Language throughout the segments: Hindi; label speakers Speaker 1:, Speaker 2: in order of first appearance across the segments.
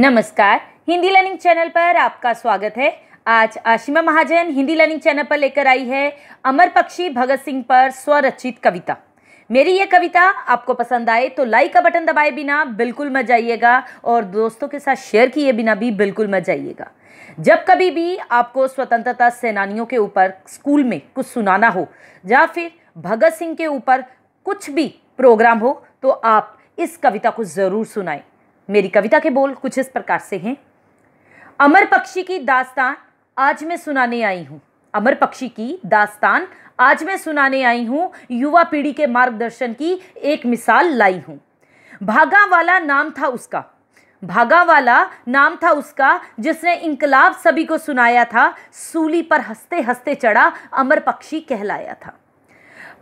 Speaker 1: नमस्कार हिंदी लर्निंग चैनल पर आपका स्वागत है आज आशिमा महाजन हिंदी लर्निंग चैनल पर लेकर आई है अमर पक्षी भगत सिंह पर स्वरचित कविता मेरी ये कविता आपको पसंद आए तो लाइक का बटन दबाए बिना बिल्कुल मत जाइएगा और दोस्तों के साथ शेयर किए बिना भी बिल्कुल मत जाइएगा जब कभी भी आपको स्वतंत्रता सेनानियों के ऊपर स्कूल में कुछ सुनाना हो या फिर भगत सिंह के ऊपर कुछ भी प्रोग्राम हो तो आप इस कविता को ज़रूर सुनाएं मेरी कविता के बोल कुछ इस प्रकार से हैं अमर पक्षी की दास्तान आज मैं सुनाने आई हूँ अमर पक्षी की दास्तान आज मैं सुनाने आई हूँ युवा पीढ़ी के मार्गदर्शन की एक मिसाल लाई हूँ भागा वाला नाम था उसका भागा वाला नाम था उसका जिसने इनकलाब सभी को सुनाया था सूली पर हंसते हंसते चढ़ा अमर पक्षी कहलाया था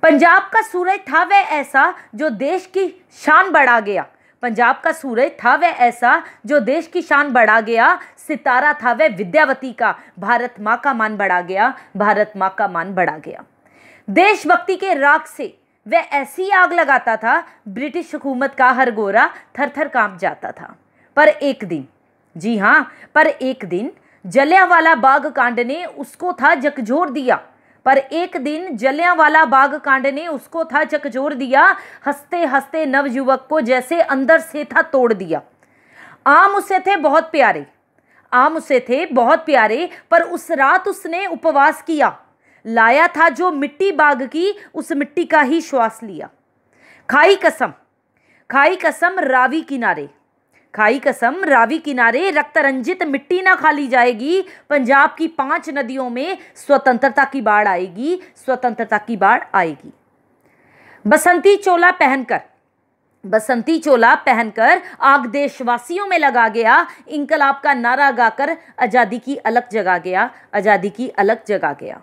Speaker 1: पंजाब का सूरज था वह ऐसा जो देश की शान बढ़ा गया पंजाब का सूरज था वह ऐसा जो देश की शान बढ़ा गया सितारा था वह विद्यावती का भारत माँ का मान बढ़ा गया भारत माँ का मान बढ़ा गया देशभक्ति के राग से वह ऐसी आग लगाता था ब्रिटिश हुकूमत का हर गोरा थर थर काँप जाता था पर एक दिन जी हाँ पर एक दिन जलियावाला बाग कांड ने उसको था जकझोर दिया पर एक दिन जलियांवाला बाग कांड ने उसको था चकजोर दिया हंसते हंसते नवयुवक को जैसे अंदर से था तोड़ दिया आम उसे थे बहुत प्यारे आम उसे थे बहुत प्यारे पर उस रात उसने उपवास किया लाया था जो मिट्टी बाग की उस मिट्टी का ही श्वास लिया खाई कसम खाई कसम रावी किनारे खाई कसम रावी किनारे रक्त रंजित मिट्टी ना खाली जाएगी पंजाब की पांच नदियों में स्वतंत्रता की बाढ़ आएगी स्वतंत्रता की बाढ़ आएगी बसंती चोला पहनकर बसंती चोला पहनकर आग देशवासियों में लगा गया इंकलाब का नारा गाकर आज़ादी की अलग जगा गया आज़ादी की अलग जगा गया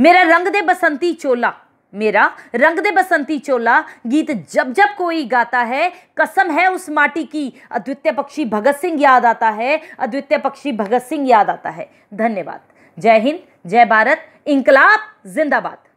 Speaker 1: मेरा रंग दे बसंती चोला मेरा रंग दे बसंती चोला गीत जब जब कोई गाता है कसम है उस माटी की अद्वितीय पक्षी भगत सिंह याद आता है अद्वितीय पक्षी भगत सिंह याद आता है धन्यवाद जय हिंद जय भारत इंकलाब जिंदाबाद